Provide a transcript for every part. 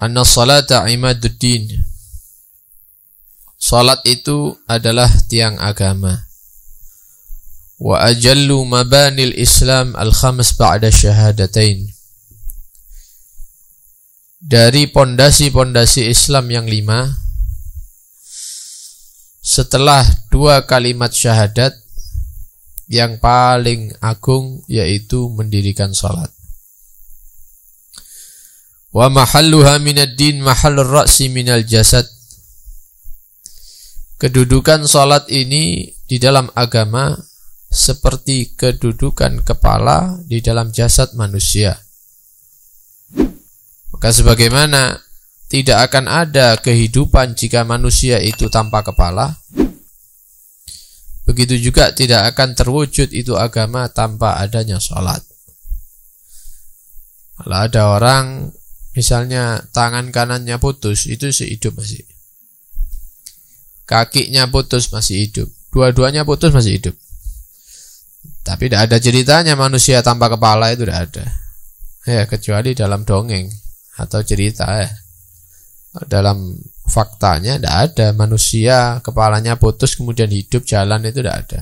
Anna salata imaduddin. Salat itu adalah tiang agama. Wa ajallu mabanil Islam al-khamis ba'da syahadatain. Dari pondasi-pondasi Islam yang lima, setelah dua kalimat syahadat, yang paling agung yaitu mendirikan salat. Wa mahalluha minad din mahallur ra'si minal jasad. Kedudukan salat ini di dalam agama seperti kedudukan kepala di dalam jasad manusia. Maka sebagaimana tidak akan ada kehidupan jika manusia itu tanpa kepala, begitu juga tidak akan terwujud itu agama tanpa adanya sholat. Kalau ada orang Misalnya tangan kanannya putus, itu masih hidup masih. Kakinya putus masih hidup. Dua-duanya putus masih hidup. Tapi tidak ada ceritanya manusia tanpa kepala itu tidak ada. Ya kecuali dalam dongeng atau cerita ya. Dalam faktanya tidak ada manusia kepalanya putus kemudian hidup jalan itu tidak ada.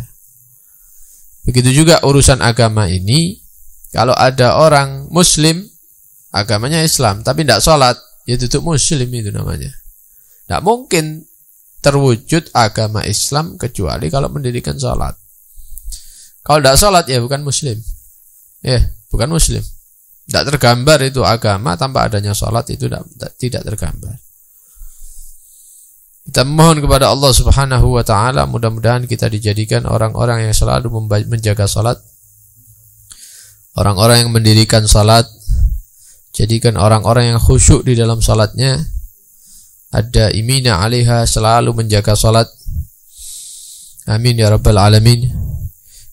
Begitu juga urusan agama ini. Kalau ada orang Muslim agamanya Islam tapi tidak sholat ya tutup muslim itu namanya tidak mungkin terwujud agama Islam kecuali kalau mendirikan sholat kalau tidak sholat ya bukan muslim ya bukan muslim tidak tergambar itu agama tanpa adanya sholat itu tidak, tidak tergambar kita mohon kepada Allah Subhanahu wa taala mudah-mudahan kita dijadikan orang-orang yang selalu menjaga salat. Orang-orang yang mendirikan salat, Jadikan orang-orang yang khusyuk di dalam salatnya ada imina alaiha selalu menjaga salat. Amin ya rabbal alamin.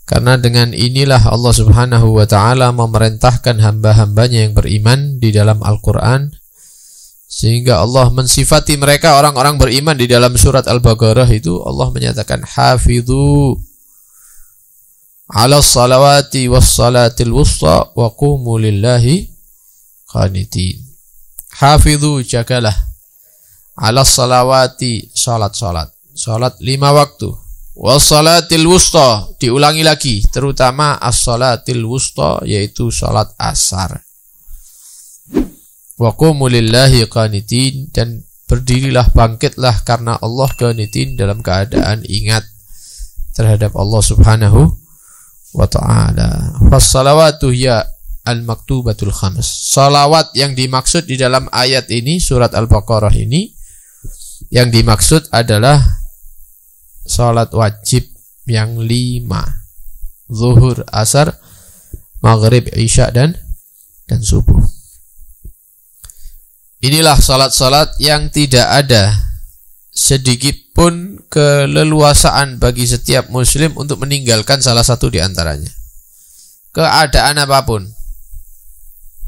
Karena dengan inilah Allah Subhanahu wa taala memerintahkan hamba-hambanya yang beriman di dalam Al-Qur'an sehingga Allah mensifati mereka orang-orang beriman di dalam surat Al-Baqarah itu Allah menyatakan hafidhu ala salawati was salatil wusta wa qumu lillahi khanitin. Hafidhu jagalah ala salawati salat-salat. Salat lima waktu. Wasalatil wusta diulangi lagi terutama as-salatil wusta yaitu salat asar. Wa lillahi qanitin dan berdirilah bangkitlah karena Allah qanitin dalam keadaan ingat terhadap Allah Subhanahu wa taala. Wassalawatu ya al-maktubatul khamis. Salawat yang dimaksud di dalam ayat ini, surat Al-Baqarah ini, yang dimaksud adalah salat wajib yang lima. Zuhur, asar, maghrib, isya, dan dan subuh. Inilah salat-salat yang tidak ada sedikit pun keleluasaan bagi setiap muslim untuk meninggalkan salah satu di antaranya. Keadaan apapun,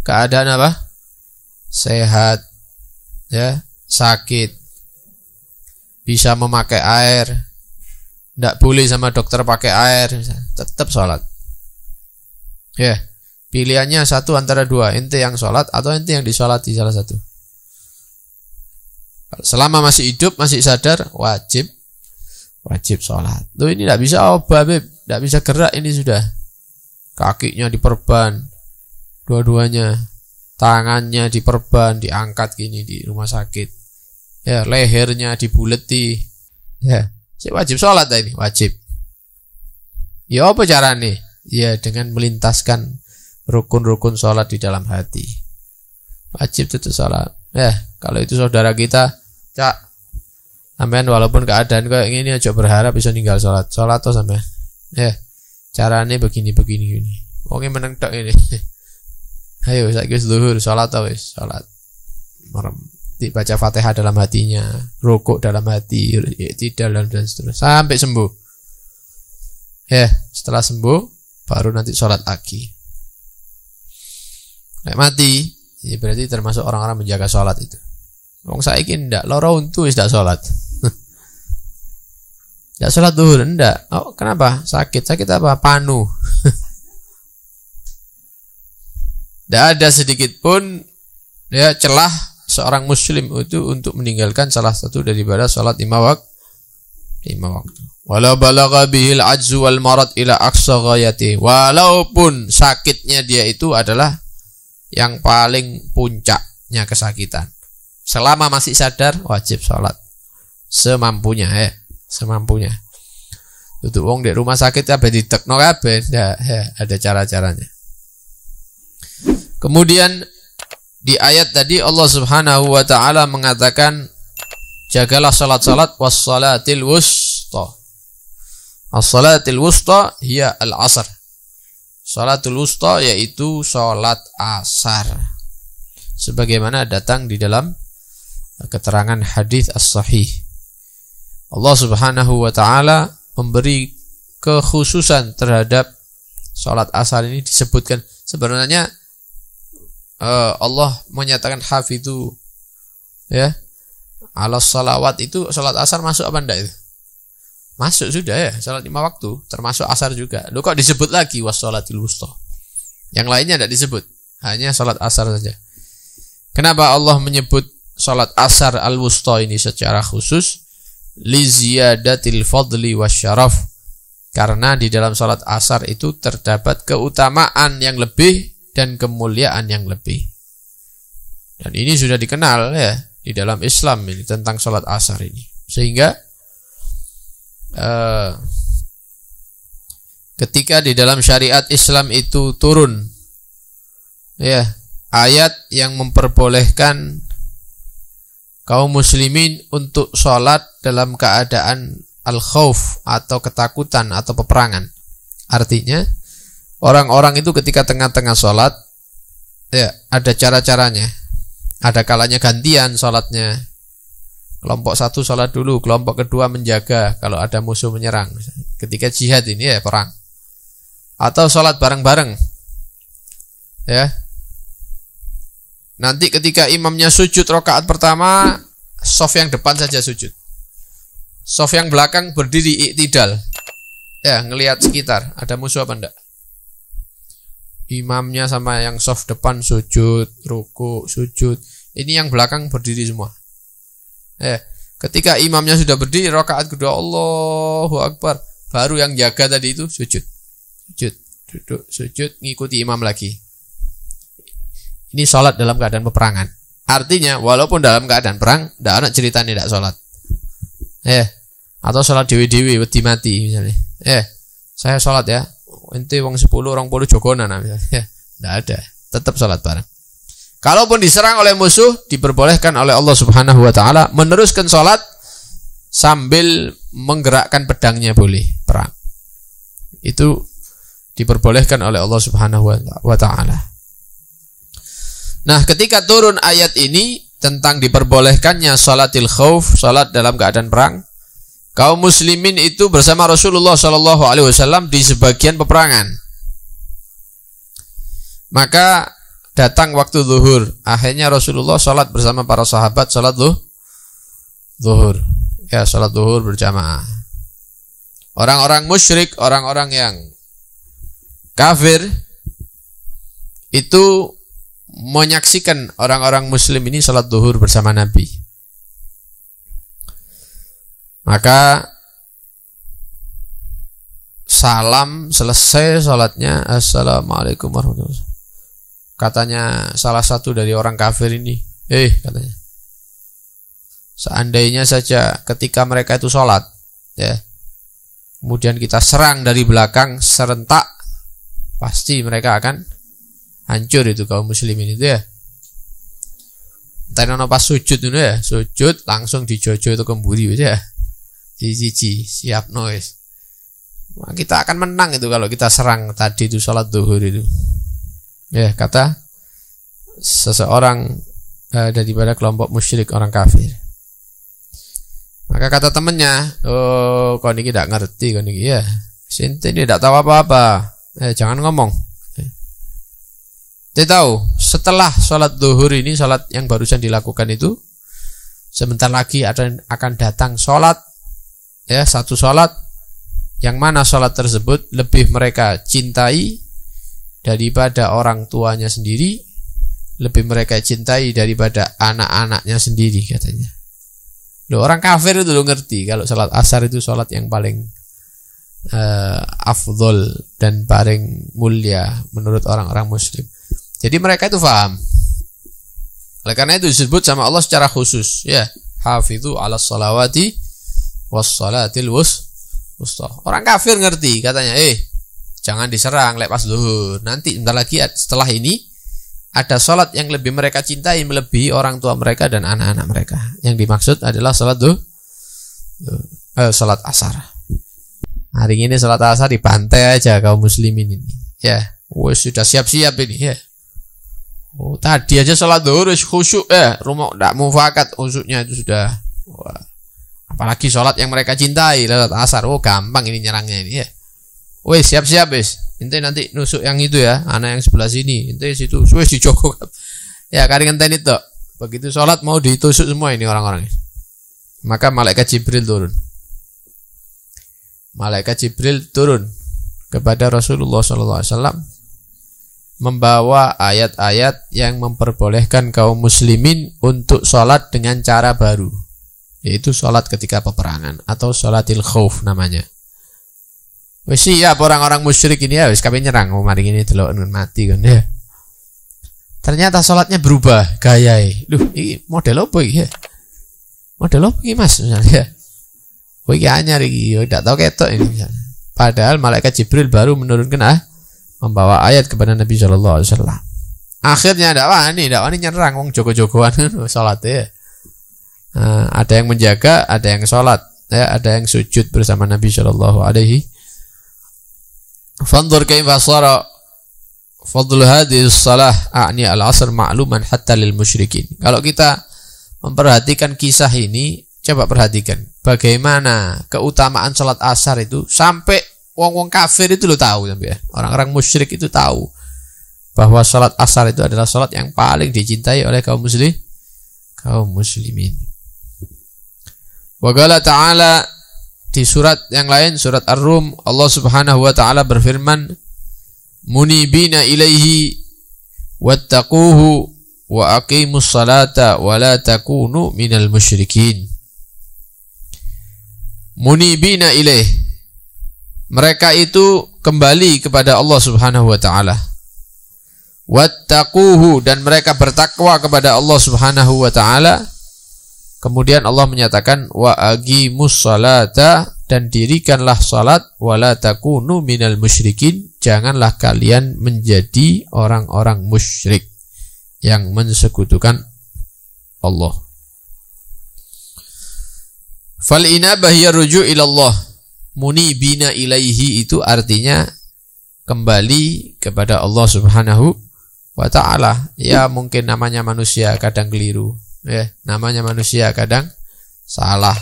keadaan apa? Sehat, ya, sakit, bisa memakai air, tidak boleh sama dokter pakai air, tetap sholat. Ya, pilihannya satu antara dua, ente yang sholat atau ente yang disolat di salah satu. Selama masih hidup, masih sadar, wajib wajib sholat. Tuh ini tidak bisa obat, oh, tidak bisa gerak ini sudah. Kakinya diperban, dua-duanya tangannya diperban diangkat gini di rumah sakit ya lehernya dibuleti ya si wajib sholat ini wajib ya apa cara nih ya dengan melintaskan rukun-rukun sholat di dalam hati wajib itu sholat ya kalau itu saudara kita cak amen walaupun keadaan kayak gini aja berharap bisa ninggal sholat sholat tuh sampai ya caranya begini begini ini oke meneng tok ini ayo saya wis sholat salat sholat wis merem dibaca Fatihah dalam hatinya rokok dalam hati tidak dalam dan seterusnya sampai sembuh ya setelah sembuh baru nanti sholat lagi Nek mati ya berarti termasuk orang-orang menjaga sholat itu Wong saya ingin ndak loro untu tidak sholat tidak sholat dulu ndak oh kenapa sakit sakit apa panu Tidak ada sedikit pun ya celah seorang muslim itu untuk meninggalkan salah satu daripada salat lima waktu. Lima Walau balaga bihil ajzu wal marad ila aqsa ghayati. Walaupun sakitnya dia itu adalah yang paling puncaknya kesakitan. Selama masih sadar wajib salat semampunya ya, semampunya. Tutup wong di rumah sakit apa di kabeh, ya, ada cara-caranya. Kemudian di ayat tadi Allah Subhanahu wa taala mengatakan jagalah salat-salat was-salatil wusta. As-salatil wusta ya al-asr. Salatul wusta yaitu salat asar. Sebagaimana datang di dalam keterangan hadis as-sahih. Allah Subhanahu wa taala memberi kekhususan terhadap salat asar ini disebutkan sebenarnya uh, Allah menyatakan haf itu, ya ala salawat itu salat asar masuk apa enggak itu masuk sudah ya salat lima waktu termasuk asar juga lu kok disebut lagi was salatil wusta yang lainnya tidak disebut hanya salat asar saja kenapa Allah menyebut salat asar al wusta ini secara khusus li ziyadatil fadli wasyaraf karena di dalam sholat asar itu terdapat keutamaan yang lebih dan kemuliaan yang lebih. Dan ini sudah dikenal ya di dalam Islam ini tentang sholat asar ini. Sehingga eh, ketika di dalam syariat Islam itu turun ya ayat yang memperbolehkan kaum muslimin untuk sholat dalam keadaan al-khauf atau ketakutan atau peperangan. Artinya orang-orang itu ketika tengah-tengah sholat ya ada cara-caranya. Ada kalanya gantian sholatnya. Kelompok satu sholat dulu, kelompok kedua menjaga kalau ada musuh menyerang. Ketika jihad ini ya perang. Atau sholat bareng-bareng. Ya. Nanti ketika imamnya sujud rokaat pertama, soft yang depan saja sujud. Sof yang belakang berdiri iktidal. Ya, ngelihat sekitar. Ada musuh apa enggak? Imamnya sama yang soft depan sujud, ruku, sujud. Ini yang belakang berdiri semua. Ya, ketika imamnya sudah berdiri, rakaat kedua Allahu Akbar. Baru yang jaga tadi itu sujud. Sujud, duduk, sujud, ngikuti imam lagi. Ini sholat dalam keadaan peperangan. Artinya, walaupun dalam keadaan perang, tidak ada cerita tidak sholat. Eh atau sholat dewi dewi wedi mati misalnya eh saya sholat ya ente wong sepuluh orang puluh jogonan nah, misalnya tidak eh, ada tetap sholat bareng kalaupun diserang oleh musuh diperbolehkan oleh Allah subhanahu wa taala meneruskan sholat sambil menggerakkan pedangnya boleh perang itu diperbolehkan oleh Allah subhanahu wa taala nah ketika turun ayat ini tentang diperbolehkannya sholatil khauf, sholat dalam keadaan perang, kaum muslimin itu bersama Rasulullah Shallallahu Alaihi Wasallam di sebagian peperangan. Maka datang waktu zuhur. Akhirnya Rasulullah sholat bersama para sahabat sholat duh, zuhur. Ya sholat zuhur berjamaah. Orang-orang musyrik, orang-orang yang kafir itu menyaksikan orang-orang muslim ini sholat duhur bersama Nabi. Maka salam selesai salatnya assalamualaikum warahmatullahi wabarakatuh katanya salah satu dari orang kafir ini eh katanya seandainya saja ketika mereka itu salat, ya kemudian kita serang dari belakang serentak pasti mereka akan hancur itu kaum muslimin itu ya Tadi pas sujud itu ya, sujud langsung dijojo itu kemburi gitu, ya. Cici, siap noise. Nah, kita akan menang itu kalau kita serang tadi itu sholat duhur itu. Ya kata seseorang dari eh, daripada kelompok musyrik orang kafir. Maka kata temennya, oh kau ini tidak ngerti kau ini ya. Sinti ini tidak tahu apa-apa. Eh, jangan ngomong. Dia tahu setelah sholat duhur ini sholat yang barusan dilakukan itu sebentar lagi akan datang sholat ya satu sholat yang mana sholat tersebut lebih mereka cintai daripada orang tuanya sendiri lebih mereka cintai daripada anak-anaknya sendiri katanya lo orang kafir itu lo ngerti kalau sholat asar itu sholat yang paling uh, afdol dan paling mulia menurut orang-orang muslim jadi mereka itu paham oleh karena itu disebut sama Allah secara khusus ya hafizu ala salawati wassalatil wus wusta. Orang kafir ngerti katanya, "Eh, jangan diserang lepas dulu. Nanti entar lagi setelah ini ada sholat yang lebih mereka cintai melebihi orang tua mereka dan anak-anak mereka. Yang dimaksud adalah sholat tuh eh, sholat asar. Hari ini sholat asar di pantai aja kaum muslimin ini. Ya, wes sudah siap-siap ini ya. Oh, tadi aja sholat duhur khusyuk ya, rumah tidak mufakat khusyuknya itu sudah. Wah. Apalagi sholat yang mereka cintai lewat asar. Oh gampang ini nyerangnya ini ya. Wes siap-siap wes. Ente nanti nusuk yang itu ya, anak yang sebelah sini. Ente situ, wes dijoko. ya kari ngenten itu. Begitu sholat mau ditusuk semua ini orang-orang. Maka malaikat Jibril turun. Malaikat Jibril turun kepada Rasulullah SAW membawa ayat-ayat yang memperbolehkan kaum muslimin untuk sholat dengan cara baru yaitu sholat ketika peperangan atau sholatil khauf namanya. Wis siap orang-orang musyrik ini ya wis kami nyerang oh, mari ini delok mati kan ya. Ternyata sholatnya berubah gaya Duh, ini model apa ya? Model apa ini Mas misalnya? Woi ya. oh, iki anyar iki, tidak oh, tahu ketok ini misalnya. Padahal malaikat Jibril baru menurunkan ah, membawa ayat kepada Nabi Shallallahu alaihi wasallam. Akhirnya dakwah wani, dakwah wani nyerang wong jogo jokoan kan, sholat ya. Eh, ada yang menjaga, ada yang sholat, ya, ada yang sujud bersama Nabi Shallallahu Alaihi. Fandur kaifa sara fadlu hadis salah a'ni al-asr ma'luman hatta lil musyrikin. Kalau kita memperhatikan kisah ini, coba perhatikan bagaimana keutamaan sholat asar itu sampai wong-wong kafir itu lo tahu sampai ya. Orang-orang musyrik itu tahu bahwa sholat asar itu adalah sholat yang paling dicintai oleh kaum muslim kaum muslimin. Wagala ta'ala di surat yang lain surat Ar-Rum Allah Subhanahu wa taala berfirman munibina ilaihi wattaquhu wa aqimus salata wa la takunu minal musyrikin munibina ilaih mereka itu kembali kepada Allah Subhanahu wa taala wattaquhu dan mereka bertakwa kepada Allah Subhanahu wa taala Kemudian Allah menyatakan wa aqimus salata dan dirikanlah salat wala takunu minal musyrikin. Janganlah kalian menjadi orang-orang musyrik yang mensekutukan Allah. Fal inabah yaruju ilallah munibina ilaihi itu artinya kembali kepada Allah Subhanahu wa taala. Ya mungkin namanya manusia kadang keliru. Ya, namanya manusia kadang salah.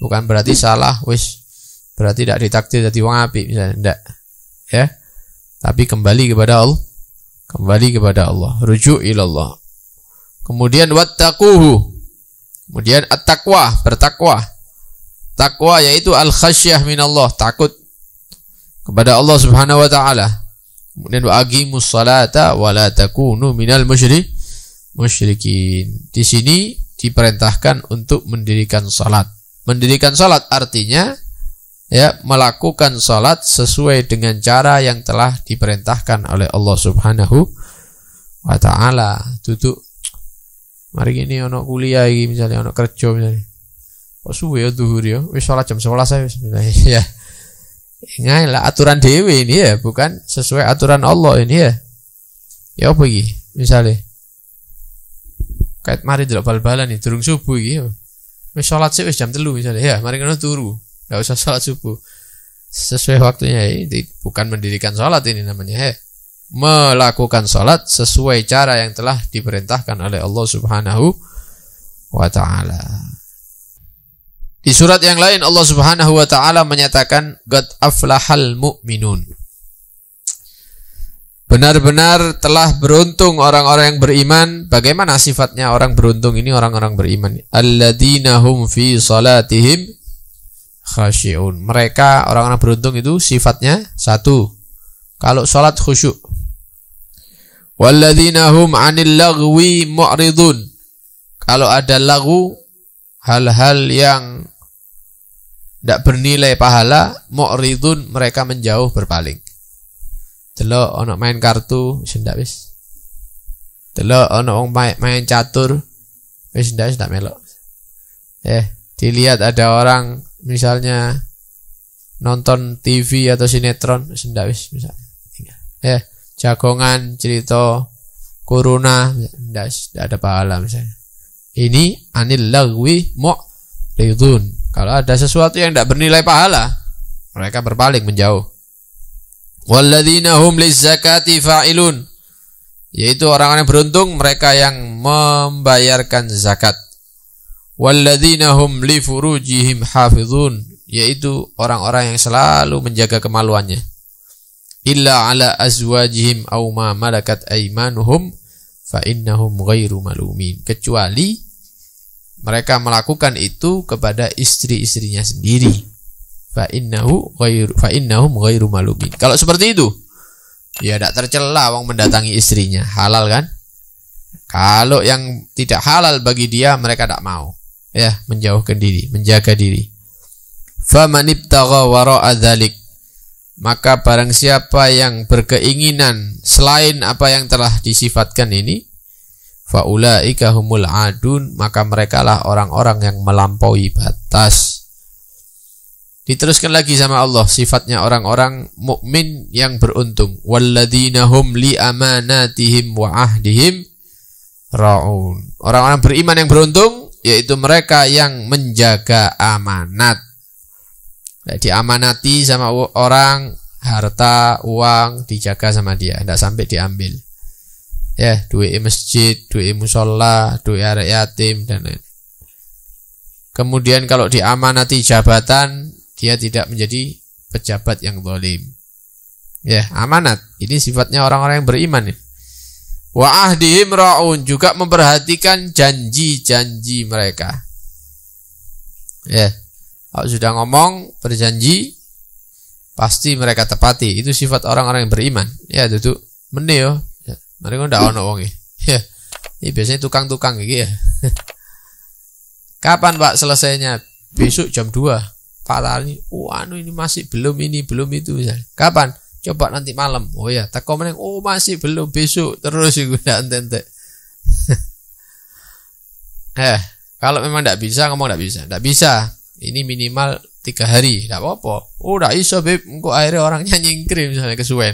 Bukan berarti salah, wis berarti tidak ditakdir jadi wong api misalnya, tidak. Ya. Tapi kembali kepada Allah. Kembali kepada Allah, rujuk ilallah. Kemudian wattaquhu. Kemudian at-taqwa, bertakwa. Takwa yaitu al-khasyah min allah takut kepada Allah Subhanahu wa taala. Kemudian wa aqimus salata wa la takunu minal musyrik musyrikin. Di sini diperintahkan untuk mendirikan salat. Mendirikan salat artinya ya melakukan salat sesuai dengan cara yang telah diperintahkan oleh Allah Subhanahu wa taala. Duduk mari ini ono kuliah iki misalnya ono kerja misalnya. Kok suwe ya duhur ya, wis salat jam 11 saya wis ya. Ingat lah aturan dewi ini ya, bukan sesuai aturan Allah ini ya. Ya apa iki? Misalnya Kait mari delok bal-balan nih, turun subuh gitu. mau sholat sih jam telu misalnya ya, mari kita turu. nggak usah sholat subuh. Sesuai waktunya ini eh, bukan mendirikan sholat ini namanya ya. Melakukan sholat sesuai cara yang telah diperintahkan oleh Allah Subhanahu wa taala. Di surat yang lain Allah Subhanahu wa taala menyatakan qad aflahal mu'minun Benar-benar telah beruntung orang-orang yang beriman. Bagaimana sifatnya orang beruntung ini orang-orang beriman? Alladzina hum fi salatihim khasyi'un. Mereka orang-orang beruntung itu sifatnya satu. Kalau salat khusyuk. Walladzina hum 'anil lagwi mu'ridun. Kalau ada lagu hal-hal yang tidak bernilai pahala, mu'ridun mereka menjauh berpaling delok ana main kartu wis ndak wis delok ana main, main catur wis ndak wis ndak melok eh dilihat ada orang misalnya nonton TV atau sinetron wis ndak wis misalnya eh jagongan cerita kuruna ndak ndak ada pahala misalnya ini anil lagwi mu'ridun kalau ada sesuatu yang tidak bernilai pahala mereka berpaling menjauh Walladzina hum lizzakati fa'ilun. Yaitu orang-orang yang beruntung mereka yang membayarkan zakat. Walladzina hum li furujihim hafizun, yaitu orang-orang yang selalu menjaga kemaluannya. Illa ala azwajihim aw ma malakat aymanuhum fa innahum ghairu malumin. Kecuali mereka melakukan itu kepada istri-istrinya sendiri fa innahu ghairu fa innahum ghairu malumin. Kalau seperti itu, ya tidak tercela wong mendatangi istrinya. Halal kan? Kalau yang tidak halal bagi dia mereka tidak mau. Ya, menjauhkan diri, menjaga diri. Faman ibtagha wara'a dzalik. Maka barang siapa yang berkeinginan selain apa yang telah disifatkan ini, faulaika humul adun, maka merekalah orang-orang yang melampaui batas. Diteruskan lagi sama Allah sifatnya orang-orang mukmin yang beruntung. Walladzina hum li amanatihim wa ahdihim raun. Orang-orang beriman yang beruntung yaitu mereka yang menjaga amanat. Jadi diamanati sama orang harta, uang dijaga sama dia, tidak sampai diambil. Ya, duit masjid, duit musola, duit area yatim dan lain. Kemudian kalau diamanati jabatan, dia tidak menjadi pejabat yang zalim. Ya, amanat. Ini sifatnya orang-orang yang beriman. Wah ya. Wa ahdihim ra'un juga memperhatikan janji-janji mereka. Ya. Kalau sudah ngomong berjanji pasti mereka tepati. Itu sifat orang-orang yang beriman. Ya, duduk mene yo. Ya. Mereka ndak ono e. Ya. Ini biasanya tukang-tukang gitu ya. Kapan Pak selesainya? Besok jam 2 ini, oh anu ini masih belum ini belum itu misalnya. Kapan? Coba nanti malam. Oh ya, tak komen oh masih belum besok terus itu ente eh, kalau memang tidak bisa ngomong tidak bisa, tidak bisa. Ini minimal tiga hari, tidak apa-apa. Oh, tidak iso beb, kok akhirnya orangnya nyingkrim misalnya kesuwen.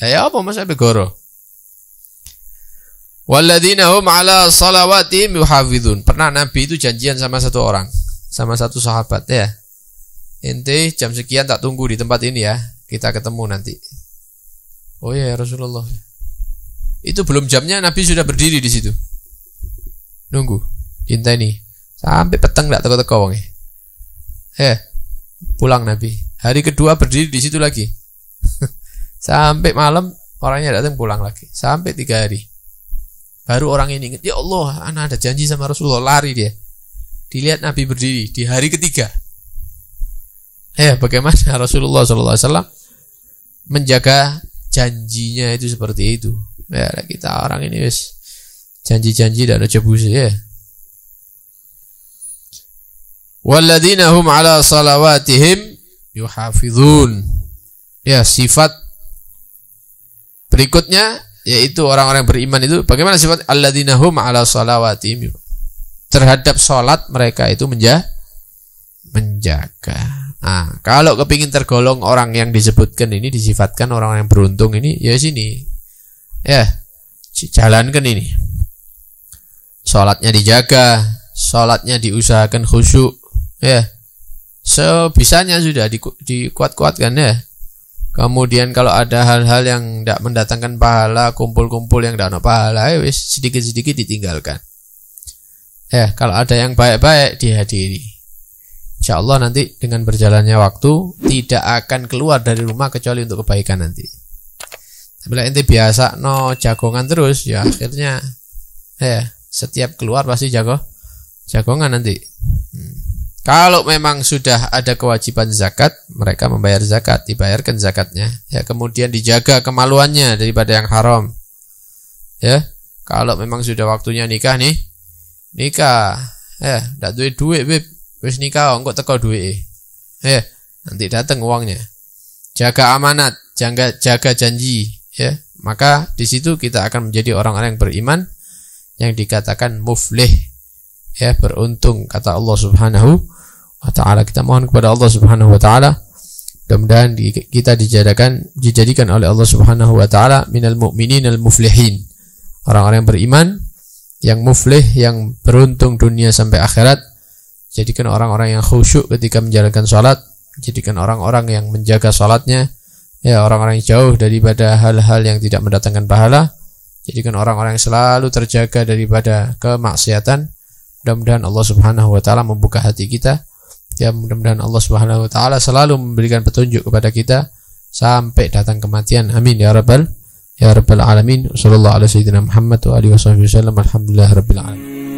Ya eh, apa mas begoro? Waladina hum ala salawatihim yuhafidun. Pernah Nabi itu janjian sama satu orang, sama satu sahabat ya Inti jam sekian tak tunggu di tempat ini ya. Kita ketemu nanti. Oh iya, ya Rasulullah. Itu belum jamnya Nabi sudah berdiri di situ. Nunggu. Cinta ini. Sampai peteng tak teko-teko wong e. Eh, pulang Nabi. Hari kedua berdiri di situ lagi. Sampai malam orangnya datang pulang lagi. Sampai tiga hari. Baru orang ini ingat, ya Allah, anak ada janji sama Rasulullah, lari dia. Dilihat Nabi berdiri di hari ketiga. Ya, bagaimana Rasulullah SAW menjaga janjinya itu seperti itu. Ya, kita orang ini wis janji-janji dan aja busi ya. Walladzina hum ala salawatihim yuhafizun. Ya, sifat berikutnya yaitu orang-orang beriman itu bagaimana sifat alladzina hum ala salawatihim terhadap salat mereka itu menja menjaga Nah, kalau kepingin tergolong orang yang disebutkan ini disifatkan orang yang beruntung ini ya sini. Ya, jalankan ini. Sholatnya dijaga, sholatnya diusahakan khusyuk, ya. Sebisanya sudah dikuat-kuatkan ya. Kemudian kalau ada hal-hal yang tidak mendatangkan pahala, kumpul-kumpul yang tidak ada pahala, ya sedikit-sedikit ditinggalkan. Ya, kalau ada yang baik-baik dihadiri. Insya Allah nanti dengan berjalannya waktu tidak akan keluar dari rumah kecuali untuk kebaikan nanti. Bila ente biasa no jagongan terus ya akhirnya eh setiap keluar pasti jago jagongan nanti. Hmm. Kalau memang sudah ada kewajiban zakat, mereka membayar zakat, dibayarkan zakatnya. Ya, kemudian dijaga kemaluannya daripada yang haram. Ya, kalau memang sudah waktunya nikah nih, nikah. Ya, tidak duit duit, Wis nikah engkau teko duit. Eh, ya, nanti datang uangnya. Jaga amanat, jaga jaga janji, ya. Maka di situ kita akan menjadi orang-orang yang beriman yang dikatakan muflih ya beruntung kata Allah Subhanahu wa taala. Kita mohon kepada Allah Subhanahu wa taala mudah-mudahan kita dijadikan dijadikan oleh Allah Subhanahu wa taala minal mu'minin al muflihin. Orang-orang yang beriman yang muflih yang beruntung dunia sampai akhirat Jadikan orang-orang yang khusyuk ketika menjalankan sholat. Jadikan orang-orang yang menjaga sholatnya. Ya, orang-orang yang jauh daripada hal-hal yang tidak mendatangkan pahala. Jadikan orang-orang yang selalu terjaga daripada kemaksiatan. Mudah-mudahan Allah Subhanahu wa taala membuka hati kita. Ya, mudah-mudahan Allah Subhanahu wa taala selalu memberikan petunjuk kepada kita sampai datang kematian. Amin ya rabbal ya rabbal alamin. Sallallahu alaihi wasallam Muhammad wa alihi wasallam. Alhamdulillah rabbil alamin.